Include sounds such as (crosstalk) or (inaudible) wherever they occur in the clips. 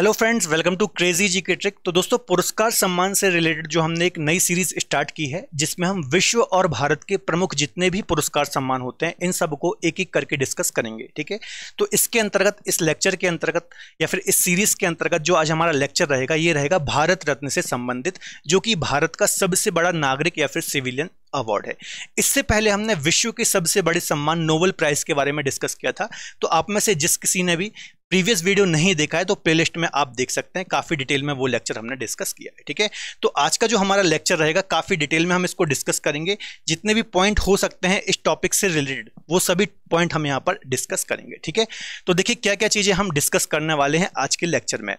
Hello friends welcome to crazy G K trick तो दोस्तों पुरस्कार सम्मान से रिलेटेड जो हमने एक नई सीरीज स्टार्ट की है जिसमें हम विश्व और भारत के प्रमुख जितने भी पुरस्कार सम्मान होते हैं इन सबको एक एक करके डिस्कस करेंगे ठीक है तो इसके अंतर्गत इस लेक्चर के अंतर्गत या फिर इस सीरीज के अंतर्गत जो आज हमारा लेक्चर रहेगा ये रहेगा भारत रत्न से संबंधित जो कि भारत का सबसे बड़ा नागरिक या फिर सिविलियन अवार्ड है इससे पहले हमने विश्व के सबसे बड़े सम्मान नोबल प्राइज़ के बारे में डिस्कस किया था तो आप में से जिस किसी ने भी प्रीवियस वीडियो नहीं देखा है तो प्लेलिस्ट में आप देख सकते हैं काफ़ी डिटेल में वो लेक्चर हमने डिस्कस किया है ठीक है तो आज का जो हमारा लेक्चर रहेगा काफ़ी डिटेल में हम इसको डिस्कस करेंगे जितने भी पॉइंट हो सकते हैं इस टॉपिक से रिलेटेड वो सभी पॉइंट हम यहाँ पर डिस्कस करेंगे ठीक है तो देखिए क्या क्या चीज़ें हम डिस्कस करने वाले हैं आज के लेक्चर में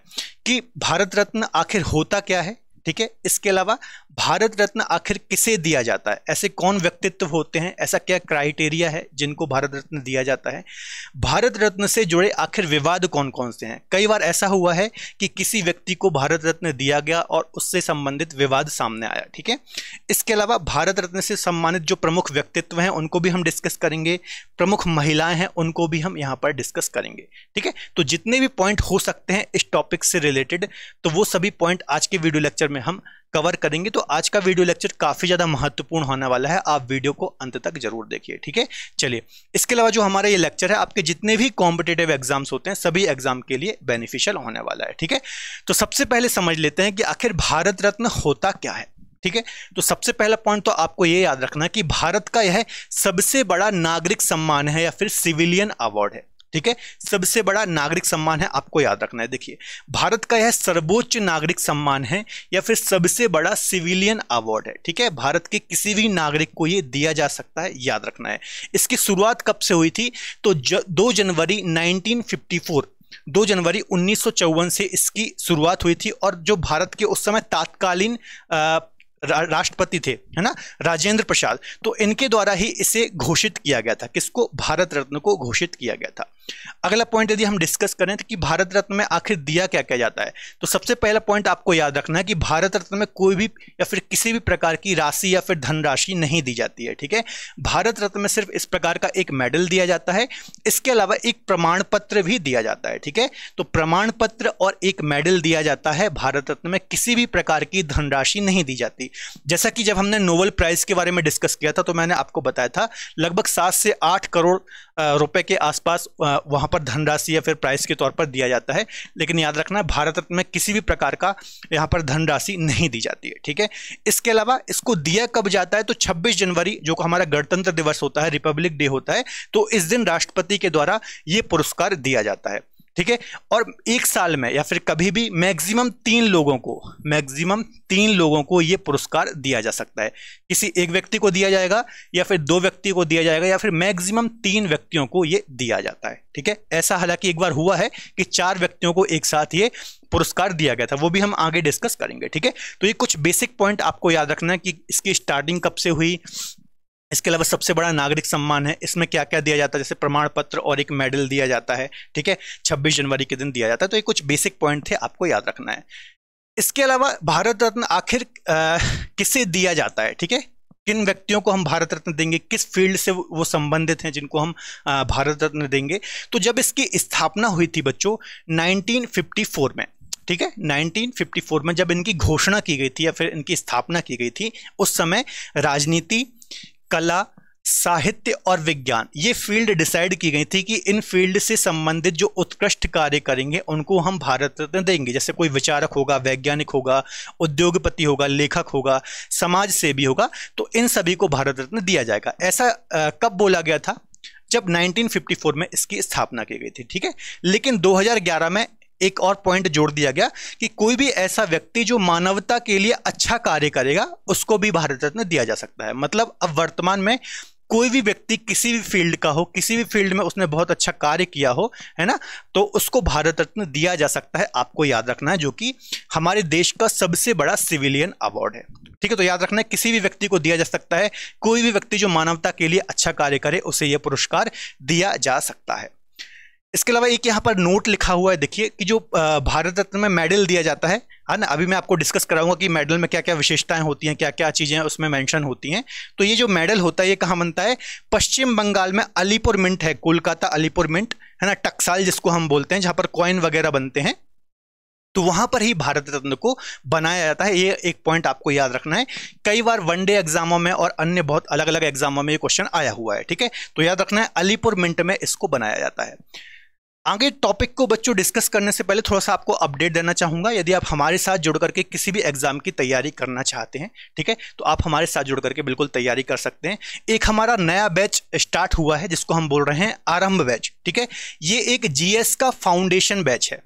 कि भारत रत्न आखिर होता क्या है ठीक है इसके अलावा भारत रत्न आखिर किसे दिया जाता है ऐसे कौन व्यक्तित्व होते हैं ऐसा क्या क्राइटेरिया है जिनको भारत रत्न दिया जाता है भारत रत्न से जुड़े आखिर विवाद कौन कौन से हैं कई बार ऐसा हुआ है कि किसी व्यक्ति को भारत रत्न दिया गया और उससे संबंधित विवाद सामने आया ठीक है इसके अलावा भारत रत्न से सम्मानित जो प्रमुख व्यक्तित्व हैं उनको भी हम डिस्कस करेंगे प्रमुख महिलाएं हैं उनको भी हम यहाँ पर डिस्कस करेंगे ठीक है तो जितने भी पॉइंट हो सकते हैं इस टॉपिक से रिलेटेड तो वो सभी पॉइंट आज के वीडियो लेक्चर में हम कवर करेंगे तो आज का वीडियो लेक्चर काफ़ी ज़्यादा महत्वपूर्ण होने वाला है आप वीडियो को अंत तक जरूर देखिए ठीक है चलिए इसके अलावा जो हमारा ये लेक्चर है आपके जितने भी कॉम्पिटेटिव एग्जाम्स होते हैं सभी एग्जाम के लिए बेनिफिशियल होने वाला है ठीक है तो सबसे पहले समझ लेते हैं कि आखिर भारत रत्न होता क्या है ठीक है तो सबसे पहला पॉइंट तो आपको ये याद रखना कि भारत का यह सबसे बड़ा नागरिक सम्मान है या फिर सिविलियन अवार्ड है ठीक है सबसे बड़ा नागरिक सम्मान है आपको याद रखना है देखिए भारत का यह सर्वोच्च नागरिक सम्मान है या फिर सबसे बड़ा सिविलियन अवार्ड है ठीक है भारत के किसी भी नागरिक को ये दिया जा सकता है याद रखना है इसकी शुरुआत कब से हुई थी तो ज, दो जनवरी फोर दो जनवरी उन्नीस से इसकी शुरुआत हुई थी और जो भारत के उस समय तात्कालीन राष्ट्रपति थे है ना राजेंद्र प्रसाद तो इनके द्वारा ही इसे घोषित किया गया था किसको भारत रत्न को घोषित किया गया था अगला पॉइंट यदि हम डिस्कस करें तो कि भारत रत्न में आखिर दिया क्या क्या जाता है तो सबसे पहला पॉइंट आपको याद रखना है कि भारत रत्न में कोई भी या फिर किसी भी प्रकार की राशि या फिर धनराशि नहीं दी जाती है ठीक है भारत रत्न में सिर्फ इस प्रकार का एक मेडल दिया जाता है इसके अलावा एक प्रमाण पत्र भी दिया जाता है ठीक है तो प्रमाण पत्र और एक मेडल दिया जाता है भारत रत्न में किसी भी प्रकार की धनराशि नहीं दी जाती जैसा कि जब हमने नोबल प्राइज के बारे में डिस्कस किया था तो मैंने आपको बताया था लगभग सात से आठ करोड़ रुपए के आसपास वहाँ पर धनराशि या फिर प्राइस के तौर पर दिया जाता है लेकिन याद रखना भारत रत्न में किसी भी प्रकार का यहाँ पर धनराशि नहीं दी जाती है ठीक है इसके अलावा इसको दिया कब जाता है तो छब्बीस जनवरी जो हमारा गणतंत्र दिवस होता है रिपब्लिक डे होता है तो इस दिन राष्ट्रपति के द्वारा ये पुरस्कार दिया जाता है ठीक है और एक साल में या फिर कभी भी मैक्सिमम तीन लोगों को मैक्सिमम तीन लोगों को ये पुरस्कार दिया जा सकता है किसी एक व्यक्ति को दिया जाएगा या फिर दो व्यक्ति को दिया जाएगा या फिर मैक्सिमम तीन व्यक्तियों को ये दिया जाता है ठीक है ऐसा हालांकि एक बार हुआ है कि चार व्यक्तियों को एक साथ ये पुरस्कार दिया गया था वो भी हम आगे डिस्कस करेंगे ठीक है तो ये कुछ बेसिक पॉइंट आपको याद रखना है कि इसकी स्टार्टिंग कब से हुई इसके अलावा सबसे बड़ा नागरिक सम्मान है इसमें क्या क्या दिया जाता है जैसे प्रमाण पत्र और एक मेडल दिया जाता है ठीक है छब्बीस जनवरी के दिन दिया जाता है तो ये कुछ बेसिक पॉइंट थे आपको याद रखना है इसके अलावा भारत रत्न आखिर किसे दिया जाता है ठीक है किन व्यक्तियों को हम भारत रत्न देंगे किस फील्ड से वो संबंधित हैं जिनको हम भारत रत्न देंगे तो जब इसकी स्थापना हुई थी बच्चों 1954 में ठीक है 1954 में जब इनकी घोषणा की गई थी या फिर इनकी स्थापना की गई थी उस समय राजनीति कला साहित्य और विज्ञान ये फील्ड डिसाइड की गई थी कि इन फील्ड से संबंधित जो उत्कृष्ट कार्य करेंगे उनको हम भारत रत्न देंगे जैसे कोई विचारक होगा वैज्ञानिक होगा उद्योगपति होगा लेखक होगा समाज सेवी होगा तो इन सभी को भारत रत्न दिया जाएगा ऐसा आ, कब बोला गया था जब 1954 में इसकी स्थापना की गई थी ठीक है लेकिन 2011 में एक और पॉइंट जोड़ दिया गया कि कोई भी ऐसा व्यक्ति जो मानवता के लिए अच्छा कार्य करेगा उसको भी भारत रत्न दिया जा सकता है मतलब अब वर्तमान में कोई भी व्यक्ति किसी भी फील्ड का हो किसी भी फील्ड में उसने बहुत अच्छा कार्य किया हो है ना तो उसको भारत रत्न दिया जा सकता है आपको याद रखना है जो कि हमारे देश का सबसे बड़ा सिविलियन अवार्ड है ठीक है तो याद रखना है किसी भी व्यक्ति को दिया जा सकता है कोई भी व्यक्ति जो मानवता के लिए अच्छा कार्य करे उसे यह पुरस्कार दिया जा सकता है इसके अलावा एक यहाँ पर नोट लिखा हुआ है देखिए कि जो भारत रत्न में मेडल दिया जाता है है ना अभी मैं आपको डिस्कस कराऊंगा कि मेडल में क्या क्या विशेषताएं होती हैं क्या क्या चीज़ें उसमें मेंशन होती हैं तो ये जो मेडल होता है ये कहाँ बनता है पश्चिम बंगाल में अलीपुर मिंट है कोलकाता अलीपुर मिंट है ना टक्साल जिसको हम बोलते हैं जहाँ पर कॉइन वगैरह बनते हैं तो वहां पर ही भारत रत्न को बनाया जाता है ये एक पॉइंट आपको याद रखना है कई बार वनडे एग्जामों में और अन्य बहुत अलग अलग एग्जामों में ये क्वेश्चन आया हुआ है ठीक है तो याद रखना है अलीपुर मिंट में इसको बनाया जाता है आगे टॉपिक को बच्चों डिस्कस करने से पहले थोड़ा सा आपको अपडेट देना चाहूँगा यदि आप हमारे साथ जुड़ करके किसी भी एग्ज़ाम की तैयारी करना चाहते हैं ठीक है तो आप हमारे साथ जुड़ करके बिल्कुल तैयारी कर सकते हैं एक हमारा नया बैच स्टार्ट हुआ है जिसको हम बोल रहे हैं आरंभ बैच ठीक है ये एक जीएस का फाउंडेशन बैच है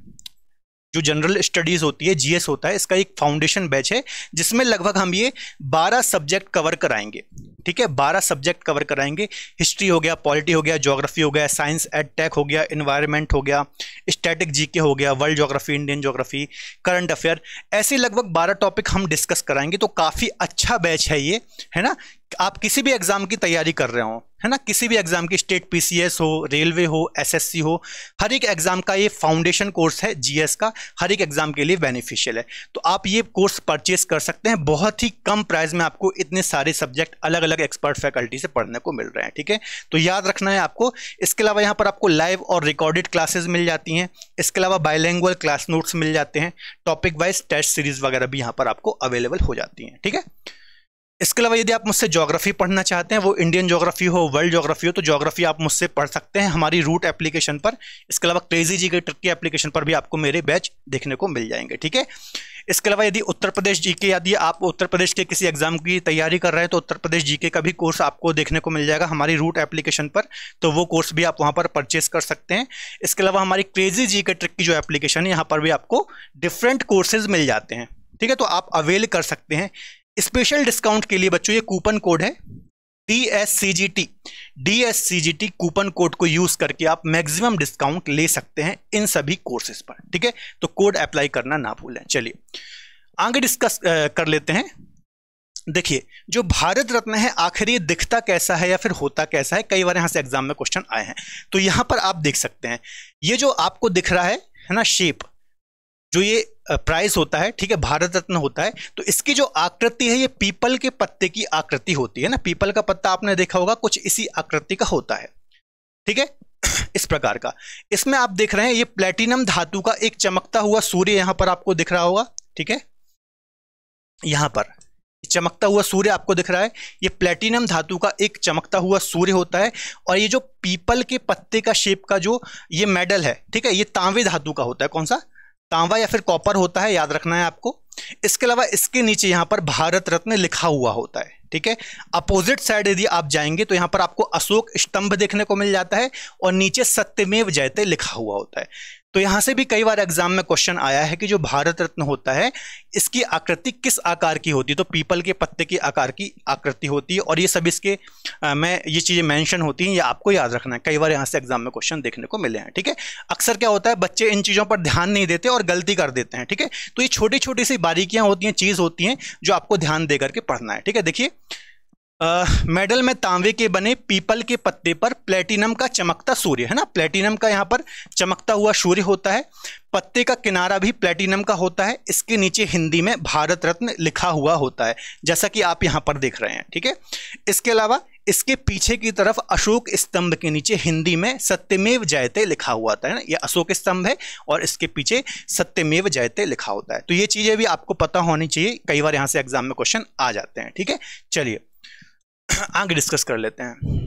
जो जनरल स्टडीज़ होती है जीएस होता है इसका एक फाउंडेशन बैच है जिसमें लगभग हम ये बारह सब्जेक्ट कवर कराएंगे ठीक है बारह सब्जेक्ट कवर कराएंगे हिस्ट्री हो गया पॉलिटी हो गया जोग्राफी हो गया साइंस एड टेक हो गया इन्वायरमेंट हो गया स्टैटिक जीके हो गया world geography Indian geography current affair ऐसे लगभग बारह टॉपिक हम डिस्कस कराएंगे तो काफ़ी अच्छा बैच है ये है ना आप किसी भी एग्ज़ाम की तैयारी कर रहे हो है ना किसी भी एग्ज़ाम की स्टेट पीसीएस हो रेलवे हो एसएससी हो हर एक एग्ज़ाम का ये फाउंडेशन कोर्स है जीएस का हर एक एग्ज़ाम के लिए बेनिफिशियल है तो आप ये कोर्स परचेस कर सकते हैं बहुत ही कम प्राइस में आपको इतने सारे सब्जेक्ट अलग अलग अलग एक्सपर्ट फैकल्टी से पढ़ने को मिल रहे हैं ठीक है तो याद रखना है आपको इसके अलावा यहाँ पर आपको लाइव और रिकॉर्डेड क्लासेज मिल जाती हैं इसके अलावा बायलैंगल क्लास नोट्स मिल जाते हैं टॉपिक वाइज टेस्ट सीरीज वगैरह भी यहाँ पर आपको अवेलेबल हो जाती हैं ठीक है थीके? इसके अलावा यदि आप मुझसे ज्योग्राफी पढ़ना चाहते हैं वो इंडियन ज्योग्राफी हो वर्ल्ड ज्योग्राफी हो तो ज्योग्राफी आप मुझसे पढ़ सकते हैं हमारी रूट एप्लीकेशन पर इसके अलावा क्रेजी जी के ट्रिक की एप्लीकेशन पर भी आपको मेरे बैच देखने को मिल जाएंगे ठीक है इसके अलावा यदि उत्तर प्रदेश जीके यदि आप उत्तर प्रदेश के किसी एग्जाम की तैयारी कर रहे हैं तो उत्तर प्रदेश जीके का भी कोर्स आपको देखने को मिल जाएगा हमारी रूट एप्लीकेशन पर तो वो कोर्स भी आप वहाँ पर परचेस कर सकते हैं इसके अलावा हमारी क्रेजी जी के ट्रिक की जो एप्लीकेशन है यहाँ पर भी आपको डिफरेंट कोर्सेज मिल जाते हैं ठीक है तो आप अवेल कर सकते हैं स्पेशल डिस्काउंट के लिए बच्चों ये कूपन कोड है D S C G T D S C G T coupon code को यूज करके आप मैक्सिमम डिस्काउंट ले सकते हैं इन सभी कोर्सेज पर ठीक है तो कोड अप्लाई करना ना भूलें चलिए आगे डिस्कस कर लेते हैं देखिए जो भारत रत्न है आखिर ये दिखता कैसा है या फिर होता कैसा है कई बार यहाँ से एग्जाम में क्वेश्चन आए हैं तो यहाँ पर आप देख सकते हैं ये जो आपको दिख रहा है है ना शेप जो ये प्राइस होता है ठीक है भारत रत्न होता है तो इसकी जो आकृति है ये पीपल के पत्ते की आकृति होती है ना पीपल का पत्ता आपने देखा होगा कुछ इसी आकृति का होता है ठीक है (clears throat) इस प्रकार का इसमें आप देख रहे हैं ये प्लेटिनम धातु का एक चमकता हुआ सूर्य यहां पर आपको दिख रहा होगा ठीक है यहां पर चमकता हुआ सूर्य आपको दिख रहा है ये प्लेटिनम धातु का एक चमकता हुआ सूर्य होता है और ये जो पीपल के पत्ते का शेप का जो ये मेडल है ठीक है ये तांबे धातु का होता है कौन सा तांबा या फिर कॉपर होता है याद रखना है आपको इसके अलावा इसके नीचे यहाँ पर भारत रत्न लिखा हुआ होता है ठीक है अपोजिट साइड यदि आप जाएंगे तो यहाँ पर आपको अशोक स्तंभ देखने को मिल जाता है और नीचे सत्यमेव जयते लिखा हुआ होता है तो यहाँ से भी कई बार एग्जाम में क्वेश्चन आया है कि जो भारत रत्न होता है इसकी आकृति किस आकार की होती है तो पीपल के पत्ते की आकार की आकृति होती है और ये सब इसके आ, मैं ये चीज़ें मैंशन होती हैं ये आपको याद रखना है कई बार यहाँ से एग्जाम में क्वेश्चन देखने को मिले हैं ठीक है अक्सर क्या होता है बच्चे इन चीज़ों पर ध्यान नहीं देते और गलती कर देते हैं ठीक है तो ये छोटी छोटी सी बारीकियाँ होती हैं चीज़ होती हैं जो आपको ध्यान दे करके पढ़ना है ठीक है देखिए मेडल में तांबे के बने पीपल के पत्ते पर प्लेटिनम का चमकता सूर्य है ना प्लेटिनम का यहाँ पर चमकता हुआ सूर्य होता है पत्ते का किनारा भी प्लेटिनम का होता है इसके नीचे हिंदी में भारत रत्न लिखा हुआ होता है जैसा कि आप यहाँ पर देख रहे हैं ठीक है इसके अलावा इसके पीछे की तरफ अशोक स्तंभ के नीचे हिंदी में सत्यमेव जयते लिखा हुआ था है ना ये अशोक स्तंभ है और इसके पीछे सत्यमेव जयते लिखा होता है तो ये चीज़ें भी आपको पता होनी चाहिए कई बार यहाँ से एग्जाम में क्वेश्चन आ जाते हैं ठीक है चलिए (clears throat) आगे डिस्कस कर लेते हैं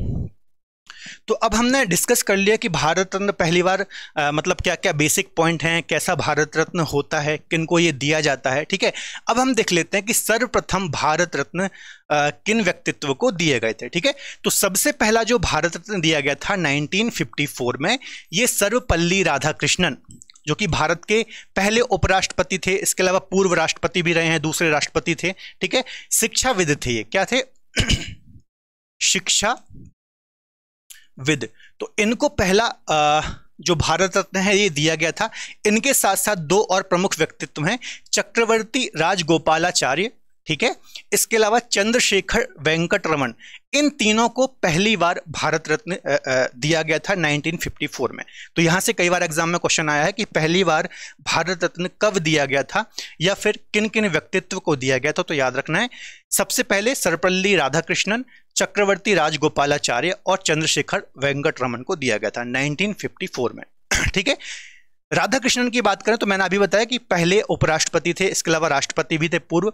तो अब हमने डिस्कस कर लिया कि भारत रत्न पहली बार आ, मतलब क्या क्या बेसिक पॉइंट हैं कैसा भारत रत्न होता है किनको ये दिया जाता है ठीक है अब हम देख लेते हैं कि सर्वप्रथम भारत रत्न आ, किन व्यक्तित्व को दिए गए थे ठीक है तो सबसे पहला जो भारत रत्न दिया गया था 1954 में ये सर्वपल्ली राधाकृष्णन जो कि भारत के पहले उपराष्ट्रपति थे इसके अलावा पूर्व राष्ट्रपति भी रहे हैं दूसरे राष्ट्रपति थे ठीक है शिक्षाविद थे ये क्या थे (clears throat) शिक्षा विद तो इनको पहला आ, जो भारत रत्न है ये दिया गया था इनके साथ साथ दो और प्रमुख व्यक्तित्व हैं चक्रवर्ती राजगोपालाचार्य ठीक है इसके अलावा चंद्रशेखर वेंकट रमन इन तीनों को पहली बार भारत रत्न दिया गया था 1954 में तो यहाँ से कई बार एग्जाम में क्वेश्चन आया है कि पहली बार भारत रत्न कब दिया गया था या फिर किन किन व्यक्तित्व को दिया गया था तो याद रखना है सबसे पहले सर्वपल्ली राधाकृष्णन चक्रवर्ती राजगोपालाचार्य और चंद्रशेखर वेंकट रमन को दिया गया था नाइनटीन में (clears throat) ठीक है राधाकृष्णन की बात करें तो मैंने अभी बताया कि पहले उपराष्ट्रपति थे इसके अलावा राष्ट्रपति भी थे पूर्व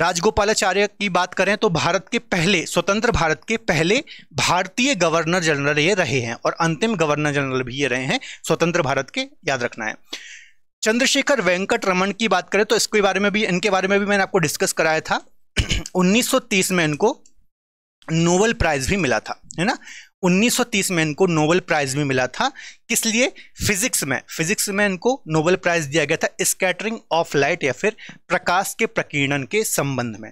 राजगोपालाचार्य की बात करें तो भारत के पहले स्वतंत्र भारत के पहले भारतीय गवर्नर जनरल ये रहे हैं और अंतिम गवर्नर जनरल भी ये रहे हैं स्वतंत्र भारत के याद रखना है चंद्रशेखर वेंकट रमन की बात करें तो इसके बारे में भी इनके बारे में भी मैंने आपको डिस्कस कराया था 1930 (clears throat) में इनको नोबल प्राइज भी मिला था है ना 1930 में इनको नोबेल प्राइज भी मिला था किस लिए फिजिक्स में फिजिक्स में इनको नोबेल प्राइज दिया गया था स्कैटरिंग ऑफ लाइट या फिर प्रकाश के प्रकीर्णन के संबंध में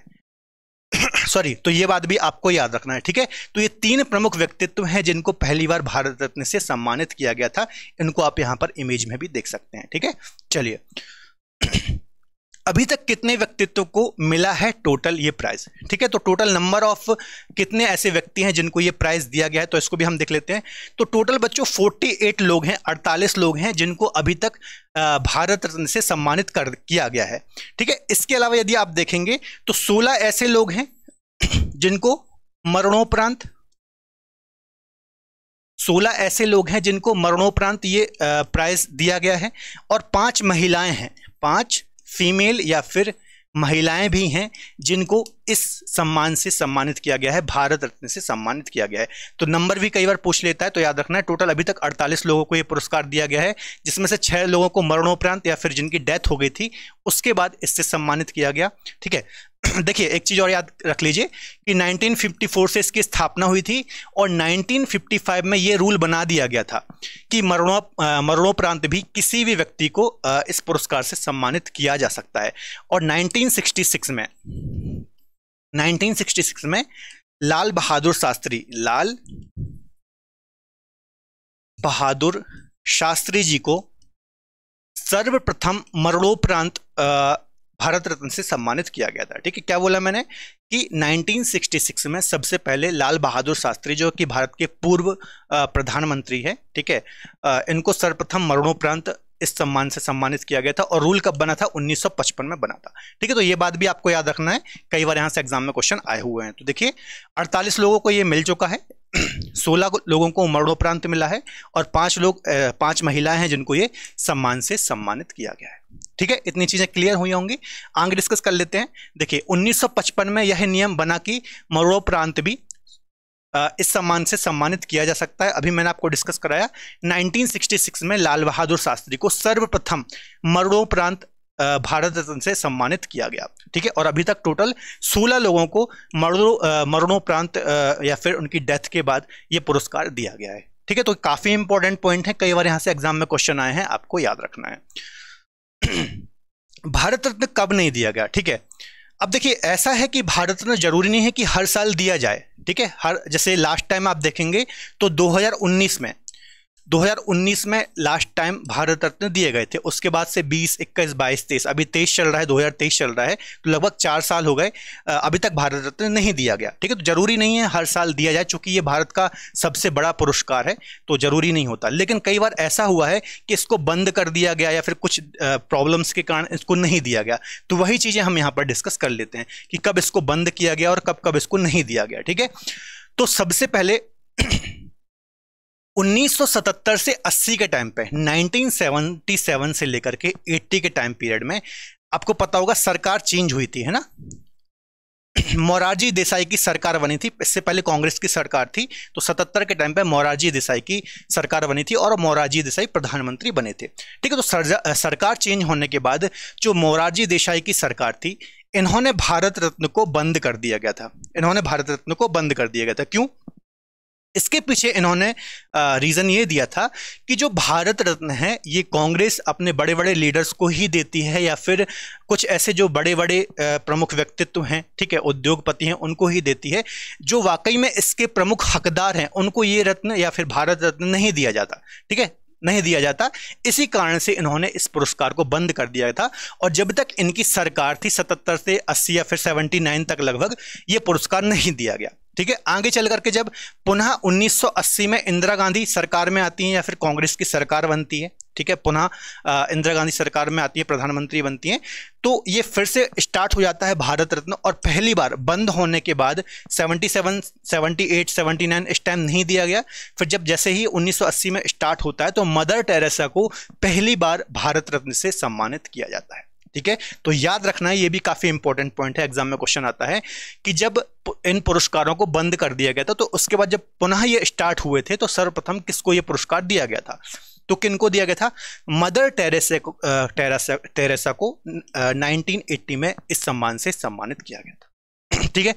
(coughs) सॉरी तो ये बात भी आपको याद रखना है ठीक है तो ये तीन प्रमुख व्यक्तित्व हैं जिनको पहली बार भारत रत्न से सम्मानित किया गया था इनको आप यहां पर इमेज में भी देख सकते हैं ठीक है चलिए अभी तक कितने व्यक्तित्व को मिला है टोटल ये प्राइज ठीक है तो टोटल नंबर ऑफ कितने ऐसे व्यक्ति हैं जिनको ये प्राइज दिया गया है तो इसको भी हम देख लेते हैं तो टोटल बच्चों 48 लोग हैं 48 लोग हैं जिनको अभी तक भारत रत्न से सम्मानित कर किया गया है ठीक है इसके अलावा यदि आप देखेंगे तो सोलह ऐसे लोग हैं (clears throat) जिनको मरणोपरांत सोलह ऐसे लोग हैं जिनको मरणोपरांत ये प्राइज दिया गया है और पांच महिलाएं हैं पांच फीमेल या फिर महिलाएं भी हैं जिनको इस सम्मान से सम्मानित किया गया है भारत रत्न से सम्मानित किया गया है तो नंबर भी कई बार पूछ लेता है तो याद रखना है टोटल अभी तक 48 लोगों को यह पुरस्कार दिया गया है जिसमें से छः लोगों को मरणोपरांत या फिर जिनकी डेथ हो गई थी उसके बाद इससे सम्मानित किया गया ठीक है (clears throat) देखिए एक चीज़ और याद रख लीजिए कि 1954 से इसकी स्थापना हुई थी और 1955 में ये रूल बना दिया गया था कि मरणो मरणोपरांत भी किसी भी व्यक्ति को इस पुरस्कार से सम्मानित किया जा सकता है और 1966 में 1966 में लाल बहादुर शास्त्री लाल बहादुर शास्त्री जी को सर्वप्रथम मरणोपरांत भारत रत्न से सम्मानित किया गया था ठीक है क्या बोला मैंने कि 1966 में सबसे पहले लाल बहादुर शास्त्री जो कि भारत के पूर्व प्रधानमंत्री है ठीक है इनको सर्वप्रथम मरणोपरांत इस सम्मान से सम्मानित किया गया था और रूल कब बना था 1955 में बना था ठीक है तो ये बात भी आपको याद रखना है कई बार यहाँ से एग्जाम में क्वेश्चन आए हुए हैं तो देखिए 48 लोगों को ये मिल चुका है 16 (clears throat) लोगों को मरणोपरांत मिला है और पांच लोग पांच महिलाएं हैं जिनको ये सम्मान से सम्मानित किया गया है ठीक है इतनी चीज़ें क्लियर हुई होंगी आगे डिस्कस कर लेते हैं देखिए 1955 में यह नियम बना कि मरणोपरांत भी इस सम्मान से सम्मानित किया जा सकता है अभी मैंने आपको डिस्कस कराया 1966 में लाल बहादुर शास्त्री को सर्वप्रथम मरणोपरांत भारत रत्न से सम्मानित किया गया ठीक है और अभी तक टोटल 16 लोगों को मरणो मरणोपरांत या फिर उनकी डेथ के बाद ये पुरस्कार दिया गया है ठीक है तो काफ़ी इंपॉर्टेंट पॉइंट है कई बार यहाँ से एग्जाम में क्वेश्चन आए हैं आपको याद रखना है (clears throat) भारत रत्न कब नहीं दिया गया ठीक है अब देखिए ऐसा है कि भारत में जरूरी नहीं है कि हर साल दिया जाए ठीक है हर जैसे लास्ट टाइम आप देखेंगे तो 2019 में 2019 में लास्ट टाइम भारत रत्न दिए गए थे उसके बाद से 20, 21, 22, 23 अभी 23 चल रहा है 2023 चल रहा है तो लगभग चार साल हो गए अभी तक भारत रत्न नहीं दिया गया ठीक है तो ज़रूरी नहीं है हर साल दिया जाए चूंकि ये भारत का सबसे बड़ा पुरस्कार है तो ज़रूरी नहीं होता लेकिन कई बार ऐसा हुआ है कि इसको बंद कर दिया गया या फिर कुछ प्रॉब्लम्स के कारण इसको नहीं दिया गया तो वही चीज़ें हम यहाँ पर डिस्कस कर लेते हैं कि कब इसको बंद किया गया और कब कब इसको नहीं दिया गया ठीक है तो सबसे पहले 1977 से 80 के टाइम पे 1977 से लेकर के 80 के टाइम पीरियड में आपको पता होगा सरकार चेंज हुई थी है ना (clears throat) मोरारजी देसाई की सरकार बनी थी इससे पहले कांग्रेस की सरकार थी तो 77 के टाइम पे मोरारजी देसाई की सरकार बनी थी और मोरारजी देसाई प्रधानमंत्री बने थे ठीक है तो सरकार चेंज होने के बाद जो मोरारजी देसाई की सरकार थी इन्होंने भारत रत्न को बंद कर दिया गया था इन्होंने भारत रत्न को बंद कर दिया गया था क्यों इसके पीछे इन्होंने रीज़न ये दिया था कि जो भारत रत्न है ये कांग्रेस अपने बड़े बड़े लीडर्स को ही देती है या फिर कुछ ऐसे जो बड़े बड़े प्रमुख व्यक्तित्व हैं ठीक है उद्योगपति हैं उनको ही देती है जो वाकई में इसके प्रमुख हकदार हैं उनको ये रत्न या फिर भारत रत्न नहीं दिया जाता ठीक है नहीं दिया जाता इसी कारण से इन्होंने इस पुरस्कार को बंद कर दिया था और जब तक इनकी सरकार थी सतहत्तर से अस्सी या फिर सेवेंटी नाइन तक लगभग ये पुरस्कार नहीं दिया गया ठीक है आगे चल करके जब पुनः 1980 में इंदिरा गांधी सरकार में आती हैं या फिर कांग्रेस की सरकार बनती है ठीक है पुनः इंदिरा गांधी सरकार में आती है प्रधानमंत्री बनती हैं तो ये फिर से स्टार्ट हो जाता है भारत रत्न और पहली बार बंद होने के बाद 77, 78, 79 इस टाइम नहीं दिया गया फिर जब जैसे ही 1980 में स्टार्ट होता है तो मदर टेरेसा को पहली बार भारत रत्न से सम्मानित किया जाता है ठीक है तो याद रखना है ये भी काफ़ी इंपॉर्टेंट पॉइंट है एग्जाम में क्वेश्चन आता है कि जब इन पुरस्कारों को बंद कर दिया गया था तो उसके बाद जब पुनः ये स्टार्ट हुए थे तो सर्वप्रथम किसको ये पुरस्कार दिया गया था तो किनको दिया गया था मदर टेरेसा को टेरेसा टेरेसा को 1980 में इस सम्मान से सम्मानित किया गया था (clears throat) ठीक है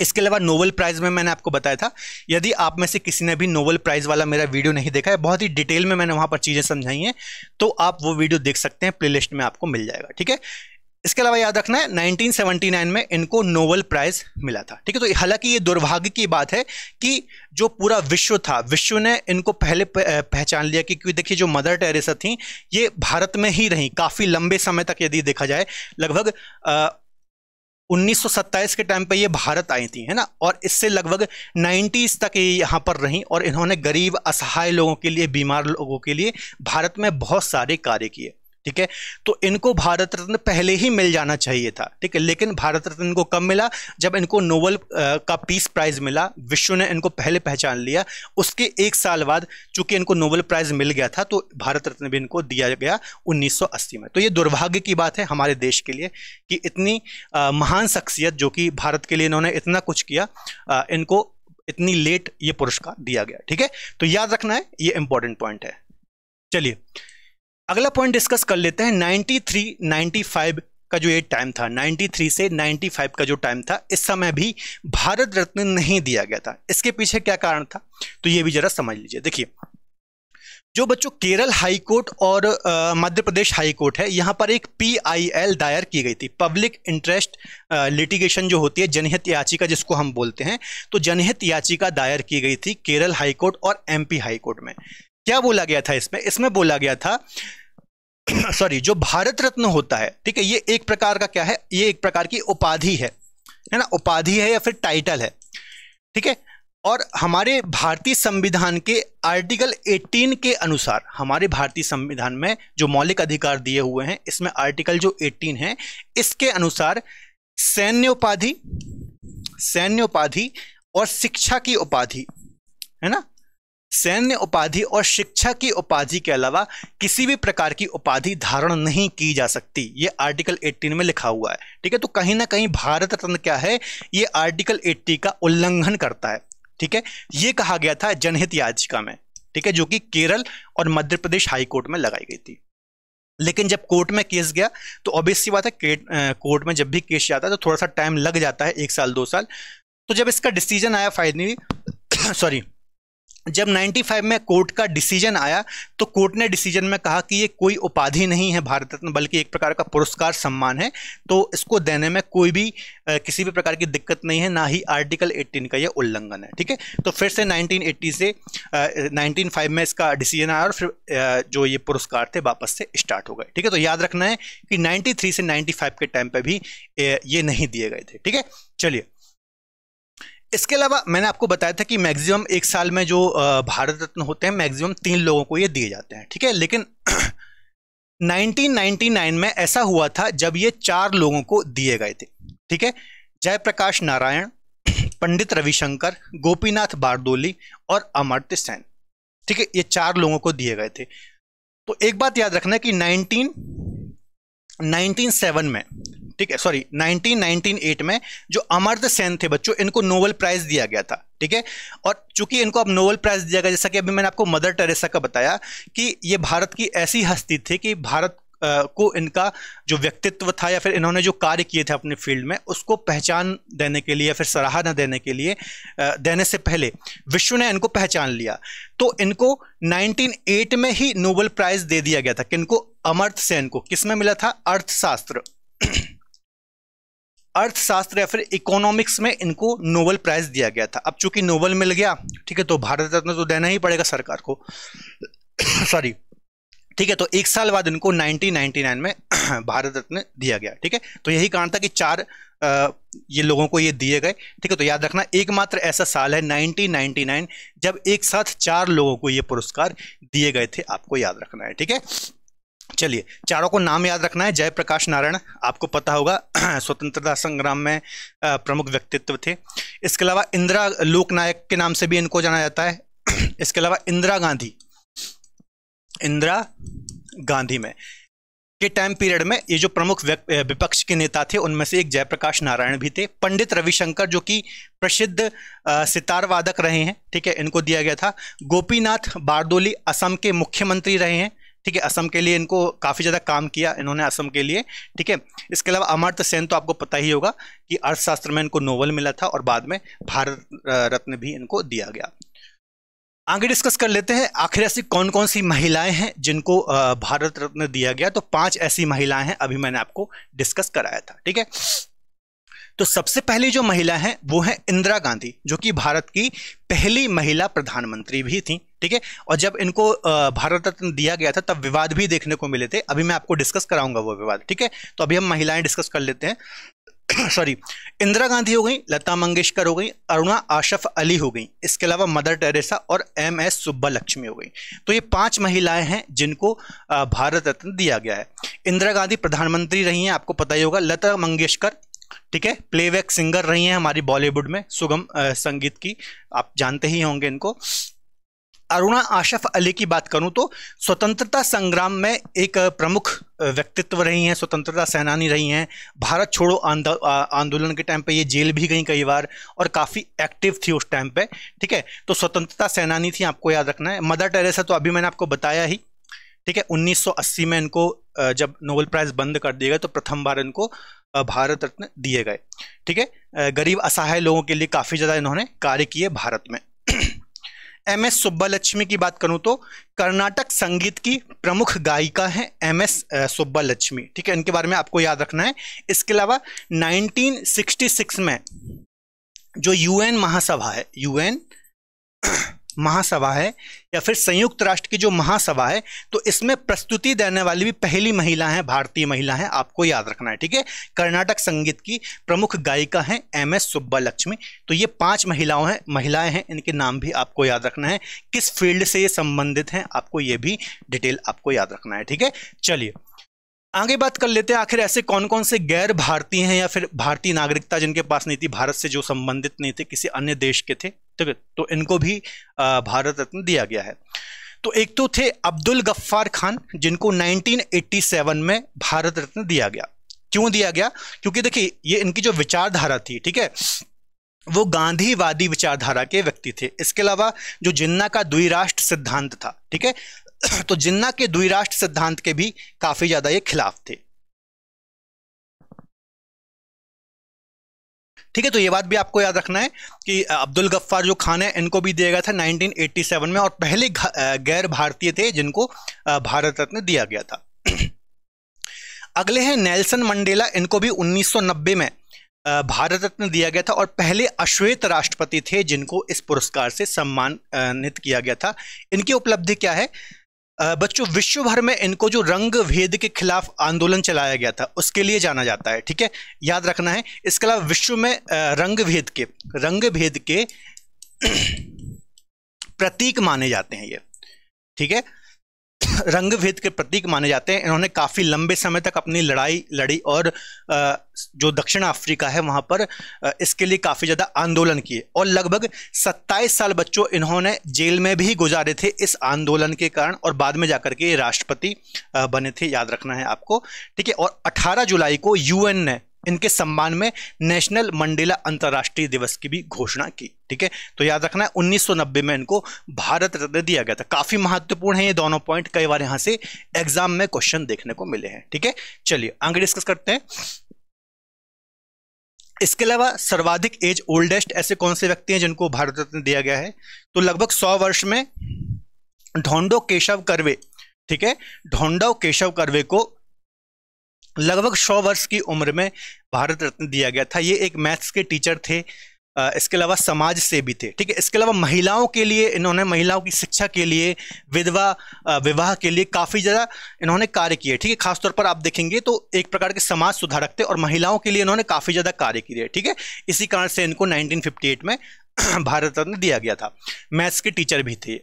इसके अलावा नोबेल प्राइज़ में मैंने आपको बताया था यदि आप में से किसी ने भी नोबल प्राइज़ वाला मेरा वीडियो नहीं देखा है बहुत ही डिटेल में मैंने वहाँ पर चीज़ें समझाई हैं तो आप वो वीडियो देख सकते हैं प्लेलिस्ट में आपको मिल जाएगा ठीक है इसके अलावा याद रखना है 1979 में इनको नोबल प्राइज मिला था ठीक है तो हालांकि ये दुर्भाग्य की बात है कि जो पूरा विश्व था विश्व ने इनको पहले पहचान लिया कि क्योंकि देखिए जो मदर टेरेसा थी ये भारत में ही रहीं काफ़ी लंबे समय तक यदि देखा जाए लगभग उन्नीस के टाइम पे ये भारत आई थी है ना और इससे लगभग 90s तक ये यहाँ पर रहीं और इन्होंने गरीब असहाय लोगों के लिए बीमार लोगों के लिए भारत में बहुत सारे कार्य किए ठीक है तो इनको भारत रत्न पहले ही मिल जाना चाहिए था ठीक है लेकिन भारत रत्न इनको कब मिला जब इनको नोबल का पीस प्राइज मिला विश्व ने इनको पहले पहचान लिया उसके एक साल बाद चूंकि इनको नोबल प्राइज मिल गया था तो भारत रत्न भी इनको दिया गया 1980 में तो ये दुर्भाग्य की बात है हमारे देश के लिए कि इतनी आ, महान शख्सियत जो कि भारत के लिए इन्होंने इतना कुछ किया आ, इनको इतनी लेट ये पुरस्कार दिया गया ठीक है तो याद रखना है ये इंपॉर्टेंट पॉइंट है चलिए अगला पॉइंट डिस्कस कर लेते हैं 93, 95 का जो ये टाइम था 93 से 95 का जो टाइम था इस समय भी भारत रत्न नहीं दिया गया था इसके पीछे क्या कारण था तो ये भी जरा समझ लीजिए देखिए जो बच्चों केरल हाई कोर्ट और मध्य प्रदेश हाई कोर्ट है यहाँ पर एक पीआईएल दायर की गई थी पब्लिक इंटरेस्ट लिटिगेशन जो होती है जनहित याचिका जिसको हम बोलते हैं तो जनहित याचिका दायर की गई थी केरल हाई कोर्ट और एमपी हाई कोर्ट में क्या बोला गया था इसमें इसमें बोला गया था सॉरी (coughs) जो भारत रत्न होता है ठीक है ये एक प्रकार का क्या है ये एक प्रकार की उपाधि है है ना उपाधि है या फिर टाइटल है ठीक है और हमारे भारतीय संविधान के आर्टिकल 18 के अनुसार हमारे भारतीय संविधान में जो मौलिक अधिकार दिए हुए हैं इसमें आर्टिकल जो 18 है इसके अनुसार सैन्य उपाधि सैन्य उपाधि और शिक्षा की उपाधि है ना सैन्य उपाधि और शिक्षा की उपाधि के अलावा किसी भी प्रकार की उपाधि धारण नहीं की जा सकती ये आर्टिकल 18 में लिखा हुआ है ठीक है तो कहीं ना कहीं भारत रत्न क्या है ये आर्टिकल 80 का उल्लंघन करता है ठीक है ये कहा गया था जनहित याचिका में ठीक है जो कि केरल और मध्य प्रदेश हाईकोर्ट में लगाई गई थी लेकिन जब कोर्ट में केस गया तो ऑब्वियस सी बात है कोर्ट में जब भी केस जाता है तो थोड़ा सा टाइम लग जाता है एक साल दो साल तो जब इसका डिसीजन आया फाइनली सॉरी (coughs) जब 95 में कोर्ट का डिसीजन आया तो कोर्ट ने डिसीजन में कहा कि ये कोई उपाधि नहीं है भारत रत्न बल्कि एक प्रकार का पुरस्कार सम्मान है तो इसको देने में कोई भी किसी भी प्रकार की दिक्कत नहीं है ना ही आर्टिकल 18 का ये उल्लंघन है ठीक है तो फिर से 1980 से आ, 1905 में इसका डिसीजन आया और फिर आ, जो ये पुरस्कार थे वापस से स्टार्ट हो गए ठीक है तो याद रखना है कि नाइन्टी से नाइन्टी के टाइम पर भी ये नहीं दिए गए थे ठीक है चलिए इसके अलावा मैंने आपको बताया था कि मैक्सिमम एक साल में जो भारत रत्न होते हैं मैक्सिमम तीन लोगों को ये दिए जाते हैं ठीक है लेकिन 1999 (clears throat) में ऐसा हुआ था जब ये चार लोगों को दिए गए थे ठीक है जयप्रकाश नारायण (clears throat) पंडित रविशंकर गोपीनाथ बारदोली और अमर्त्य सेन ठीक है ये चार लोगों को दिए गए थे तो एक बात याद रखना कि नाइनटीन नाइनटीन में ठीक है सॉरी 1998 में जो अमर्द सेन थे बच्चों इनको नोबेल प्राइज दिया गया था ठीक है और चूंकि इनको अब नोबल प्राइज दिया गया जैसा कि अभी मैंने आपको मदर टेरेसा का बताया कि ये भारत की ऐसी हस्ती थी कि भारत को इनका जो व्यक्तित्व था या फिर इन्होंने जो कार्य किए थे अपने फील्ड में उसको पहचान देने के लिए या फिर सराहना देने के लिए देने से पहले विश्व ने इनको पहचान लिया तो इनको 1908 में ही नोबल प्राइज़ दे दिया गया था किनको अमर्थ सेन को किसमें मिला था अर्थशास्त्र अर्थशास्त्र या फिर इकोनॉमिक्स में इनको नोबल प्राइज दिया गया था अब चूंकि नोबल मिल गया ठीक है तो भारत रत्न तो देना ही पड़ेगा सरकार को सॉरी (coughs) ठीक है तो एक साल बाद इनको 1999 में (coughs) भारत रत्न दिया गया ठीक है तो यही कारण था कि चार आ, ये लोगों को ये दिए गए ठीक है तो याद रखना एकमात्र ऐसा साल है 1999 जब एक साथ चार लोगों को ये पुरस्कार दिए गए थे आपको याद रखना है ठीक है चलिए चारों को नाम याद रखना है जयप्रकाश नारायण आपको पता होगा (clears throat) स्वतंत्रता संग्राम में प्रमुख व्यक्तित्व थे इसके अलावा इंदिरा लोकनायक के नाम से भी इनको जाना जाता है (clears throat) इसके अलावा इंदिरा गांधी इंदिरा गांधी में के टाइम पीरियड में ये जो प्रमुख विपक्ष के नेता थे उनमें से एक जयप्रकाश नारायण भी थे पंडित रविशंकर जो कि प्रसिद्ध सितार वादक रहे हैं ठीक है इनको दिया गया था गोपीनाथ बारदोली असम के मुख्यमंत्री रहे हैं ठीक है असम के लिए इनको काफ़ी ज़्यादा काम किया इन्होंने असम के लिए ठीक है इसके अलावा अमर्थ सेन तो आपको पता ही होगा कि अर्थशास्त्र में इनको नोवल मिला था और बाद में भारत रत्न भी इनको दिया गया आगे डिस्कस कर लेते हैं आखिर ऐसी कौन कौन सी महिलाएं हैं जिनको भारत रत्न दिया गया तो पांच ऐसी महिलाएं हैं अभी मैंने आपको डिस्कस कराया था ठीक है तो सबसे पहली जो महिला है वो है इंदिरा गांधी जो कि भारत की पहली महिला प्रधानमंत्री भी थी ठीक है और जब इनको भारत रत्न दिया गया था तब विवाद भी देखने को मिले थे अभी मैं आपको डिस्कस कराऊंगा वो विवाद ठीक है तो अभी हम महिलाएं डिस्कस कर लेते हैं (clears throat) सॉरी इंदिरा गांधी हो गई लता मंगेशकर हो गई अरुणा आशफ अली हो गई इसके अलावा मदर टेरेसा और एम एस सुब्बा लक्ष्मी हो गई तो ये पांच महिलाएं हैं जिनको भारत रत्न दिया गया है इंदिरा गांधी प्रधानमंत्री रही हैं आपको पता ही होगा लता मंगेशकर ठीक है प्लेबैक सिंगर रही हैं हमारी बॉलीवुड में सुगम संगीत की आप जानते ही होंगे इनको अरुणा आशफ अली की बात करूं तो स्वतंत्रता संग्राम में एक प्रमुख व्यक्तित्व रही हैं स्वतंत्रता सेनानी रही हैं भारत छोड़ो आंदोलन के टाइम पे ये जेल भी गई कई बार और काफ़ी एक्टिव थी उस टाइम पे ठीक है तो स्वतंत्रता सेनानी थी आपको याद रखना है मदर टेरेसा तो अभी मैंने आपको बताया ही ठीक है 1980 में इनको जब नोबेल प्राइज़ बंद कर दिया गया तो प्रथम बार इनको भारत रत्न दिए गए ठीक है गरीब असहाय लोगों के लिए काफ़ी ज़्यादा इन्होंने कार्य किए भारत में (clears throat) एम एस सुब्बालक्ष्मी की बात करूं तो कर्नाटक संगीत की प्रमुख गायिका हैं एम एस सुब्बालक्ष्मी ठीक है इनके बारे में आपको याद रखना है इसके अलावा 1966 में जो यूएन महासभा है यूएन महासभा है या फिर संयुक्त राष्ट्र की जो महासभा है तो इसमें प्रस्तुति देने वाली भी पहली महिला है भारतीय महिला है आपको याद रखना है ठीक है कर्नाटक संगीत की प्रमुख गायिका हैं एम एस सुब्बा लक्ष्मी तो ये पांच महिलाओं हैं महिलाएं हैं इनके नाम भी आपको याद रखना है किस फील्ड से ये संबंधित हैं आपको ये भी डिटेल आपको याद रखना है ठीक है चलिए आगे बात कर लेते हैं आखिर ऐसे कौन कौन से गैर भारतीय हैं या फिर भारतीय नागरिकता जिनके पास नहीं थी भारत से जो संबंधित नहीं थे किसी अन्य देश के थे ठीक है तो इनको भी भारत रत्न दिया गया है तो एक तो थे अब्दुल गफ्फार खान जिनको 1987 में भारत रत्न दिया गया क्यों दिया गया क्योंकि देखिए ये इनकी जो विचारधारा थी ठीक है वो गांधीवादी विचारधारा के व्यक्ति थे इसके अलावा जो जिन्ना का द्विराष्ट्र सिद्धांत था ठीक है तो जिन्ना के द्विराष्ट्र सिद्धांत के भी काफ़ी ज़्यादा ये खिलाफ थे ठीक है तो ये बात भी आपको याद रखना है कि अब्दुल गफ्फार जो खान है इनको भी दिया गया था 1987 में और पहले गैर भारतीय थे जिनको भारत रत्न दिया गया था (clears throat) अगले हैं नेल्सन मंडेला इनको भी 1990 में भारत रत्न दिया गया था और पहले अश्वेत राष्ट्रपति थे जिनको इस पुरस्कार से सम्मानित किया गया था इनकी उपलब्धि क्या है बच्चों विश्व भर में इनको जो रंग भेद के खिलाफ आंदोलन चलाया गया था उसके लिए जाना जाता है ठीक है याद रखना है इसके अलावा विश्व में रंग भेद के रंग भेद के (clears throat) प्रतीक माने जाते हैं ये ठीक है (coughs) रंग भेद के प्रतीक माने जाते हैं इन्होंने काफ़ी लंबे समय तक अपनी लड़ाई लड़ी और जो दक्षिण अफ्रीका है वहाँ पर इसके लिए काफ़ी ज़्यादा आंदोलन किए और लगभग 27 साल बच्चों इन्होंने जेल में भी गुजारे थे इस आंदोलन के कारण और बाद में जाकर के ये राष्ट्रपति बने थे याद रखना है आपको ठीक है और 18 जुलाई को यूएन ने इनके सम्मान में नेशनल मंडेला अंतर्राष्ट्रीय दिवस की भी घोषणा की ठीक है तो याद रखना है 1990 में इनको भारत रत्न दिया गया था काफी महत्वपूर्ण है ये दोनों पॉइंट कई बार यहां से एग्जाम में क्वेश्चन देखने को मिले हैं ठीक है चलिए आगे डिस्कस करते हैं इसके अलावा सर्वाधिक एज ओल्डेस्ट ऐसे कौन से व्यक्ति हैं जिनको भारत रत्न दिया गया है तो लगभग सौ वर्ष में ढोंडो केशव करवे ठीक है ढोंडो केशव करवे को लगभग सौ वर्ष की उम्र में भारत रत्न दिया गया था ये एक मैथ्स के टीचर थे इसके अलावा समाज से भी थे ठीक है इसके अलावा महिलाओं के लिए इन्होंने महिलाओं की शिक्षा के लिए विधवा विवाह के लिए काफ़ी ज़्यादा इन्होंने कार्य किए ठीक है खासतौर पर आप देखेंगे तो एक प्रकार के समाज सुधारक थे और महिलाओं के लिए इन्होंने काफ़ी ज़्यादा कार्य किए ठीक है इसी कारण से इनको नाइनटीन में (clears throat) भारत रत्न दिया गया था मैथ्स के टीचर भी थे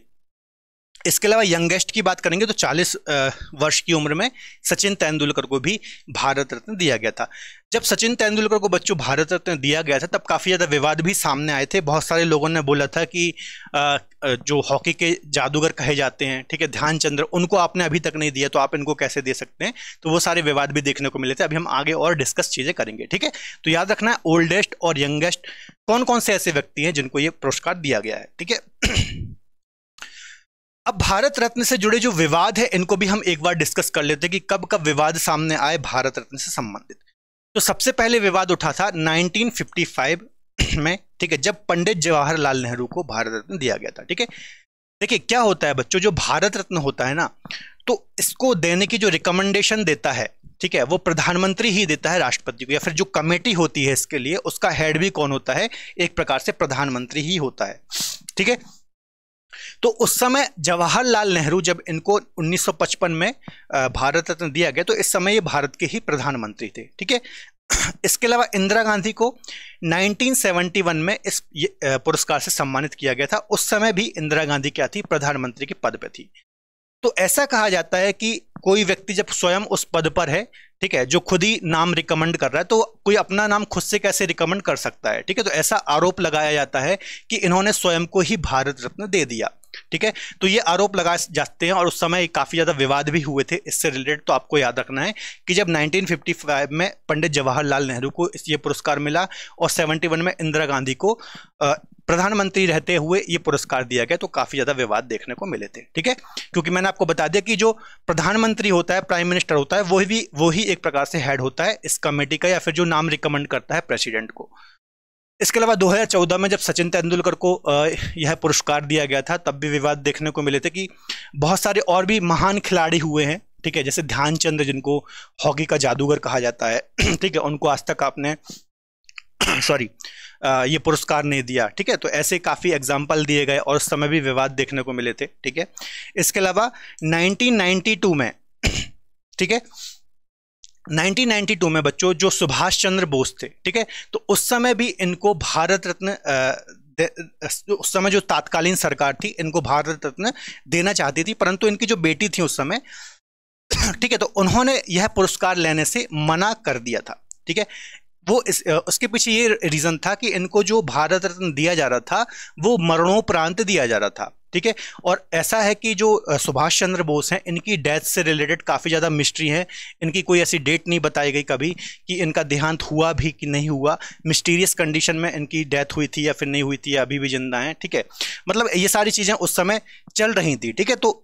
इसके अलावा यंगेस्ट की बात करेंगे तो 40 वर्ष की उम्र में सचिन तेंदुलकर को भी भारत रत्न दिया गया था जब सचिन तेंदुलकर को बच्चों भारत रत्न दिया गया था तब काफ़ी ज़्यादा विवाद भी सामने आए थे बहुत सारे लोगों ने बोला था कि जो हॉकी के जादूगर कहे जाते हैं ठीक है ध्यानचंद्र उनको आपने अभी तक नहीं दिया तो आप इनको कैसे दे सकते हैं तो वो सारे विवाद भी देखने को मिले थे अभी हम आगे और डिस्कस चीज़ें करेंगे ठीक है तो याद रखना है ओल्डेस्ट और यंगेस्ट कौन कौन से ऐसे व्यक्ति हैं जिनको ये पुरस्कार दिया गया है ठीक है अब भारत रत्न से जुड़े जो विवाद है इनको भी हम एक बार डिस्कस कर लेते हैं कि कब कब विवाद सामने आए भारत रत्न से संबंधित तो सबसे पहले विवाद उठा था 1955 (clears throat) में ठीक है जब पंडित जवाहरलाल नेहरू को भारत रत्न दिया गया था ठीक है देखिए क्या होता है बच्चों जो भारत रत्न होता है ना तो इसको देने की जो रिकमेंडेशन देता है ठीक है वो प्रधानमंत्री ही देता है राष्ट्रपति को या फिर जो कमेटी होती है इसके लिए उसका हेड भी कौन होता है एक प्रकार से प्रधानमंत्री ही होता है ठीक है तो उस समय जवाहरलाल नेहरू जब इनको 1955 में भारत रत्न दिया गया तो इस समय ये भारत के ही प्रधानमंत्री थे ठीक है (clears throat) इसके अलावा इंदिरा गांधी को 1971 में इस पुरस्कार से सम्मानित किया गया था उस समय भी इंदिरा गांधी क्या थी प्रधानमंत्री के पद पर थी तो ऐसा कहा जाता है कि कोई व्यक्ति जब स्वयं उस पद पर है ठीक है जो खुद ही नाम रिकमेंड कर रहा है तो कोई अपना नाम खुद से कैसे रिकमेंड कर सकता है ठीक है तो ऐसा आरोप लगाया जाता है कि इन्होंने स्वयं को ही भारत रत्न दे दिया ठीक है तो ये आरोप लगाए जाते हैं और उस समय काफ़ी ज़्यादा विवाद भी हुए थे इससे रिलेटेड तो आपको याद रखना है कि जब 1955 में पंडित जवाहरलाल नेहरू को ये पुरस्कार मिला और 71 में इंदिरा गांधी को प्रधानमंत्री रहते हुए ये पुरस्कार दिया गया तो काफ़ी ज़्यादा विवाद देखने को मिले थे ठीक है क्योंकि मैंने आपको बता दिया कि जो प्रधानमंत्री होता है प्राइम मिनिस्टर होता है वो भी वही एक प्रकार से हेड होता है इस कमेटी का या फिर जो नाम रिकमेंड करता है प्रेसिडेंट को इसके अलावा 2014 में जब सचिन तेंदुलकर को यह पुरस्कार दिया गया था तब भी विवाद देखने को मिले थे कि बहुत सारे और भी महान खिलाड़ी हुए हैं ठीक है जैसे ध्यानचंद जिनको हॉकी का जादूगर कहा जाता है (clears throat) ठीक है उनको आज तक आपने सॉरी (clears throat) ये पुरस्कार नहीं दिया ठीक है तो ऐसे काफ़ी एग्जाम्पल दिए गए और उस समय भी विवाद देखने को मिले थे ठीक है इसके अलावा 1992 में (clears throat) ठीक है 1992 में बच्चों जो सुभाष चंद्र बोस थे ठीक है तो उस समय भी इनको भारत रत्न उस समय जो तात्कालीन सरकार थी इनको भारत रत्न देना चाहती थी परंतु इनकी जो बेटी थी उस समय (clears throat) ठीक है तो उन्होंने यह पुरस्कार लेने से मना कर दिया था ठीक है वो इस उसके पीछे ये रीज़न था कि इनको जो भारत रत्न दिया जा रहा था वो मरणोपरांत दिया जा रहा था ठीक है और ऐसा है कि जो सुभाष चंद्र बोस हैं इनकी डेथ से रिलेटेड काफ़ी ज़्यादा मिस्ट्री है इनकी कोई ऐसी डेट नहीं बताई गई कभी कि इनका देहांत हुआ भी कि नहीं हुआ मिस्टीरियस कंडीशन में इनकी डेथ हुई थी या फिर नहीं हुई थी या अभी भी जिंदा हैं ठीक है मतलब ये सारी चीज़ें उस समय चल रही थी ठीक है तो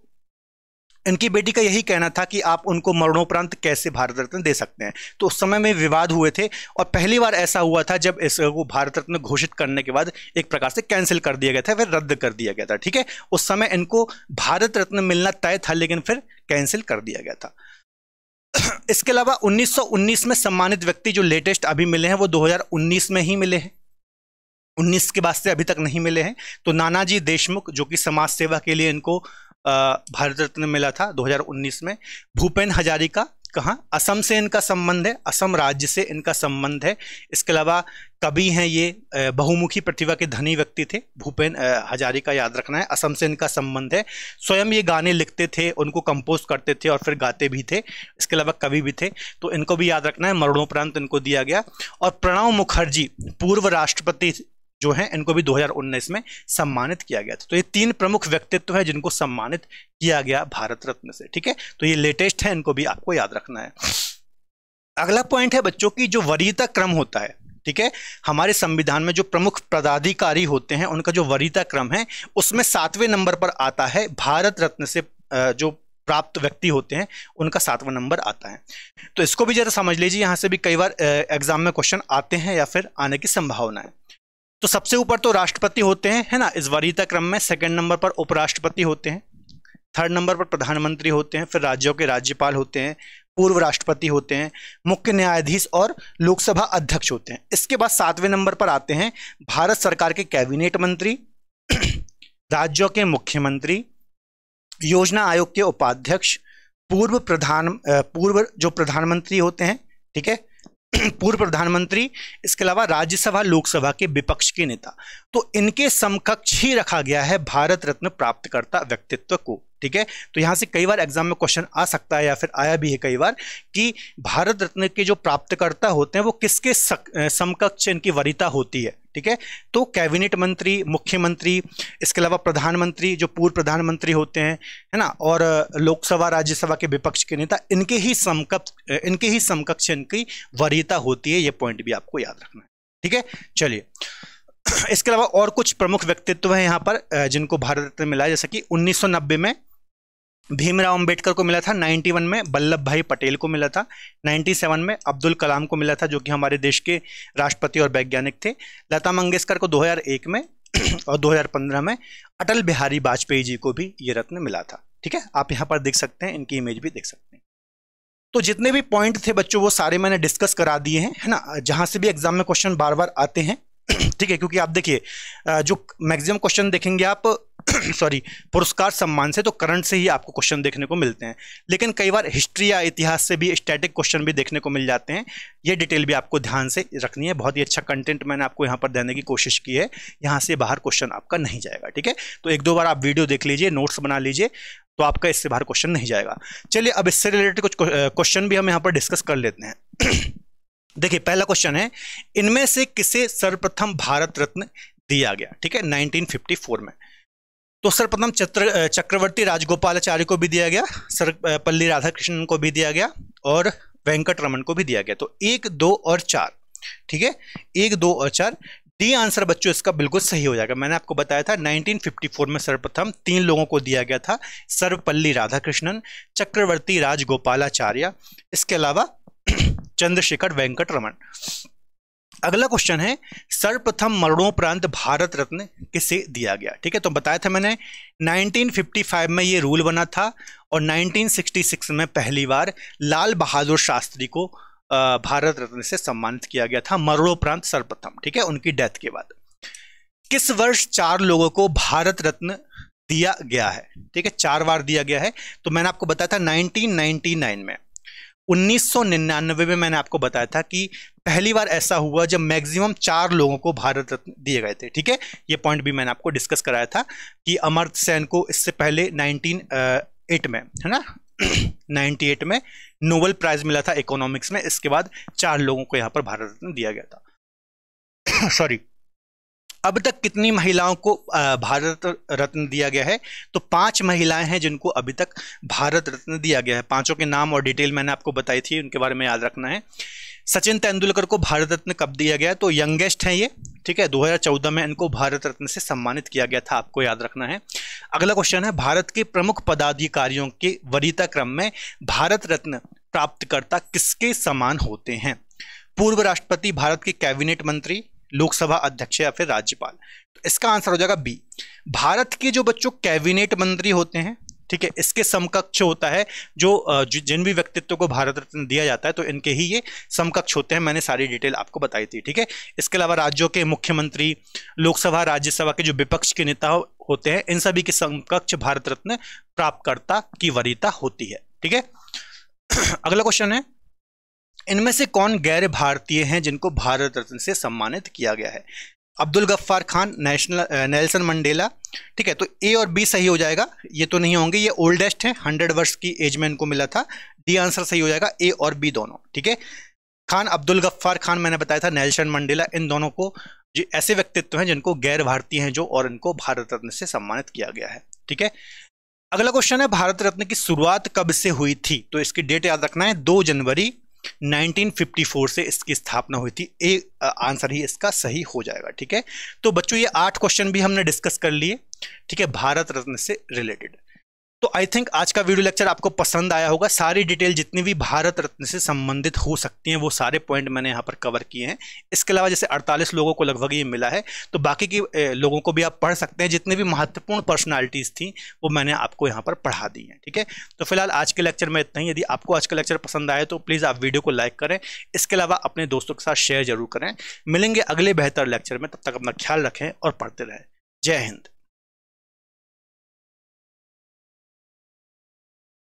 इनकी बेटी का यही कहना था कि आप उनको मरणोपरांत कैसे भारत रत्न दे सकते हैं तो उस समय में विवाद हुए थे और पहली बार ऐसा हुआ था जब इसको भारत रत्न घोषित करने के बाद एक प्रकार से कैंसिल कर दिया गया था फिर रद्द कर दिया गया था ठीक है उस समय इनको भारत रत्न मिलना तय था लेकिन फिर कैंसिल कर दिया गया था (clears throat) इसके अलावा उन्नीस में सम्मानित व्यक्ति जो लेटेस्ट अभी मिले हैं वो दो में ही मिले हैं 19 के बाद से अभी तक नहीं मिले हैं तो नानाजी देशमुख जो कि समाज सेवा के लिए इनको भारत रत्न मिला था 2019 में भूपेन हजारी का कहाँ असम से इनका संबंध है असम राज्य से इनका संबंध है इसके अलावा कवि हैं ये बहुमुखी प्रतिभा के धनी व्यक्ति थे भूपेन हजारी का याद रखना है असम से इनका संबंध है स्वयं ये गाने लिखते थे उनको कंपोज करते थे और फिर गाते भी थे इसके अलावा कवि भी थे तो इनको भी याद रखना है मरणोपरांत इनको दिया गया और प्रणव मुखर्जी पूर्व राष्ट्रपति जो हैं इनको भी 2019 में सम्मानित किया गया था तो ये तीन प्रमुख व्यक्तित्व है जिनको सम्मानित किया गया भारत रत्न से ठीक है तो ये लेटेस्ट है इनको भी आपको याद रखना है अगला पॉइंट है बच्चों की जो वरीयता क्रम होता है ठीक है हमारे संविधान में जो प्रमुख पदाधिकारी होते हैं उनका जो वरीयता क्रम है उसमें सातवें नंबर पर आता है भारत रत्न से जो प्राप्त व्यक्ति होते हैं उनका सातवां नंबर आता है तो इसको भी जरा समझ लीजिए यहाँ से भी कई बार एग्जाम में क्वेश्चन आते हैं या फिर आने की संभावना है तो सबसे ऊपर तो राष्ट्रपति होते हैं है ना इस वरीयता क्रम में सेकंड नंबर पर उपराष्ट्रपति होते हैं थर्ड नंबर पर प्रधानमंत्री होते हैं फिर राज्यों के राज्यपाल होते हैं पूर्व राष्ट्रपति होते हैं मुख्य न्यायाधीश और लोकसभा अध्यक्ष होते हैं इसके बाद सातवें नंबर पर आते हैं भारत सरकार के कैबिनेट मंत्री राज्यों के मुख्यमंत्री योजना आयोग के उपाध्यक्ष पूर्व प्रधान पूर्व जो प्रधानमंत्री होते हैं ठीक है (clears throat) पूर्व प्रधानमंत्री इसके अलावा राज्यसभा लोकसभा के विपक्ष के नेता तो इनके समकक्ष ही रखा गया है भारत रत्न प्राप्तकर्ता व्यक्तित्व को ठीक है तो यहाँ से कई बार एग्जाम में क्वेश्चन आ सकता है या फिर आया भी है कई बार कि भारत रत्न के जो प्राप्तकर्ता होते हैं वो किसके समकक्ष इनकी वरिता होती है ठीक है तो कैबिनेट मंत्री मुख्यमंत्री इसके अलावा प्रधानमंत्री जो पूर्व प्रधानमंत्री होते हैं है ना और लोकसभा राज्यसभा के विपक्ष के नेता इनके ही समकक्ष इनके ही समकक्ष इनकी वरीयता होती है ये पॉइंट भी आपको याद रखना है ठीक है चलिए (clears throat) इसके अलावा और कुछ प्रमुख व्यक्तित्व हैं यहाँ पर जिनको भारत रत्न मिला जैसा कि 1990 में भीमराव अंबेडकर को मिला था 91 में वल्लभ भाई पटेल को मिला था 97 में अब्दुल कलाम को मिला था जो कि हमारे देश के राष्ट्रपति और वैज्ञानिक थे लता मंगेशकर को 2001 में (clears throat) और 2015 में अटल बिहारी वाजपेयी जी को भी ये रत्न मिला था ठीक है आप यहाँ पर देख सकते हैं इनकी इमेज भी देख सकते हैं तो जितने भी पॉइंट थे बच्चों वो सारे मैंने डिस्कस करा दिए हैं है ना जहाँ से भी एग्जाम में क्वेश्चन बार बार आते हैं (clears throat) ठीक है क्योंकि आप देखिए जो मैक्सिमम क्वेश्चन देखेंगे आप सॉरी (clears throat) पुरस्कार सम्मान से तो करंट से ही आपको क्वेश्चन देखने को मिलते हैं लेकिन कई बार हिस्ट्री या इतिहास से भी स्टैटिक क्वेश्चन भी देखने को मिल जाते हैं ये डिटेल भी आपको ध्यान से रखनी है बहुत ही अच्छा कंटेंट मैंने आपको यहाँ पर देने की कोशिश की है यहाँ से बाहर क्वेश्चन आपका नहीं जाएगा ठीक है तो एक दो बार आप वीडियो देख लीजिए नोट्स बना लीजिए तो आपका इससे बाहर क्वेश्चन नहीं जाएगा चलिए अब इससे रिलेटेड कुछ क्वेश्चन भी हम यहाँ पर डिस्कस कर लेते हैं (clears throat) देखिए पहला क्वेश्चन है इनमें से किसे सर्वप्रथम भारत रत्न दिया गया ठीक है 1954 में तो सर्वप्रथम चक्र चक्रवर्ती राजगोपालाचार्य को भी दिया गया सर्वपल्ली राधाकृष्णन को भी दिया गया और वेंकट रमन को भी दिया गया तो एक दो और चार ठीक है एक दो और चार डी आंसर बच्चों इसका बिल्कुल सही हो जाएगा मैंने आपको बताया था 1954 में सर्वप्रथम तीन लोगों को दिया गया था सर्वपल्ली राधाकृष्णन चक्रवर्ती राजगोपालाचार्य इसके अलावा चंद्रशेखर वेंकट रमन अगला क्वेश्चन है सर्वप्रथम मरणोपरांत भारत रत्न किसे दिया गया ठीक है तो बताया था मैंने 1955 में ये रूल बना था और 1966 में पहली बार लाल बहादुर शास्त्री को भारत रत्न से सम्मानित किया गया था मरणोपरांत सर्वप्रथम ठीक है उनकी डेथ के बाद किस वर्ष चार लोगों को भारत रत्न दिया गया है ठीक है चार बार दिया गया है तो मैंने आपको बताया था नाइनटीन में 1999 में मैंने आपको बताया था कि पहली बार ऐसा हुआ जब मैक्सिमम चार लोगों को भारत रत्न दिए गए थे ठीक है ये पॉइंट भी मैंने आपको डिस्कस कराया था कि अमर्त सेन को इससे पहले 1908 में है ना 98 (clears throat) में नोबल प्राइज मिला था इकोनॉमिक्स में इसके बाद चार लोगों को यहाँ पर भारत रत्न दिया गया था (clears throat) सॉरी अब तक कितनी महिलाओं को भारत रत्न दिया गया है तो पांच महिलाएं हैं जिनको अभी तक भारत रत्न दिया गया है पांचों के नाम और डिटेल मैंने आपको बताई थी उनके बारे में याद रखना है सचिन तेंदुलकर को भारत रत्न कब दिया गया तो यंगेस्ट हैं ये ठीक है 2014 में इनको भारत रत्न से सम्मानित किया गया था आपको याद रखना है अगला क्वेश्चन है भारत के प्रमुख पदाधिकारियों के वरीता क्रम में भारत रत्न प्राप्तकर्ता किसके समान होते हैं पूर्व राष्ट्रपति भारत के कैबिनेट मंत्री लोकसभा अध्यक्ष या फिर राज्यपाल तो इसका आंसर हो जाएगा बी भारत के जो बच्चों कैबिनेट मंत्री होते हैं ठीक है इसके समकक्ष होता है जो जिन भी व्यक्तित्व को भारत रत्न दिया जाता है तो इनके ही ये समकक्ष होते हैं मैंने सारी डिटेल आपको बताई थी ठीक है इसके अलावा राज्यों के मुख्यमंत्री लोकसभा राज्यसभा के जो विपक्ष के नेता हो, होते हैं इन सभी के समकक्ष भारत रत्न प्राप्तकर्ता की वरीता होती है ठीक है (clears throat) अगला क्वेश्चन है इनमें से कौन गैर भारतीय हैं जिनको भारत रत्न से सम्मानित किया गया है Abdul Ghaffar Khan national Nelson Mandela ठीक है तो ए और बी सही हो जाएगा ये तो नहीं होंगे ये ओल्डेस्ट है हंड्रेड वर्ष की एज में इनको मिला था डी आंसर सही हो जाएगा ए और बी दोनों ठीक है खान अब्दुल गफ्फार खान मैंने बताया था नेल्सन मंडेला इन दोनों को जो ऐसे व्यक्तित्व हैं जिनको गैर भारतीय हैं जो और इनको भारत रत्न से सम्मानित किया गया है ठीक है अगला क्वेश्चन है भारत रत्न की शुरुआत कब से हुई थी तो इसकी डेट याद रखना है दो जनवरी 1954 से इसकी स्थापना हुई थी ए आंसर ही इसका सही हो जाएगा ठीक है तो बच्चों ये आठ क्वेश्चन भी हमने डिस्कस कर लिए ठीक है भारत रत्न से रिलेटेड तो आई थिंक आज का वीडियो लेक्चर आपको पसंद आया होगा सारी डिटेल जितनी भी भारत रत्न से संबंधित हो सकती हैं वो सारे पॉइंट मैंने यहाँ पर कवर किए हैं इसके अलावा जैसे 48 लोगों को लगभग ये मिला है तो बाकी के लोगों को भी आप पढ़ सकते हैं जितने भी महत्वपूर्ण पर्सनालिटीज़ थी वो मैंने आपको यहाँ पर पढ़ा दी हैं ठीक है तो फिलहाल आज के लेक्चर में इतना ही यदि आपको आज का लेक्चर पसंद आए तो प्लीज़ आप वीडियो को लाइक करें इसके अलावा अपने दोस्तों के साथ शेयर जरूर करें मिलेंगे अगले बेहतर लेक्चर में तब तक अपना ख्याल रखें और पढ़ते रहें जय हिंद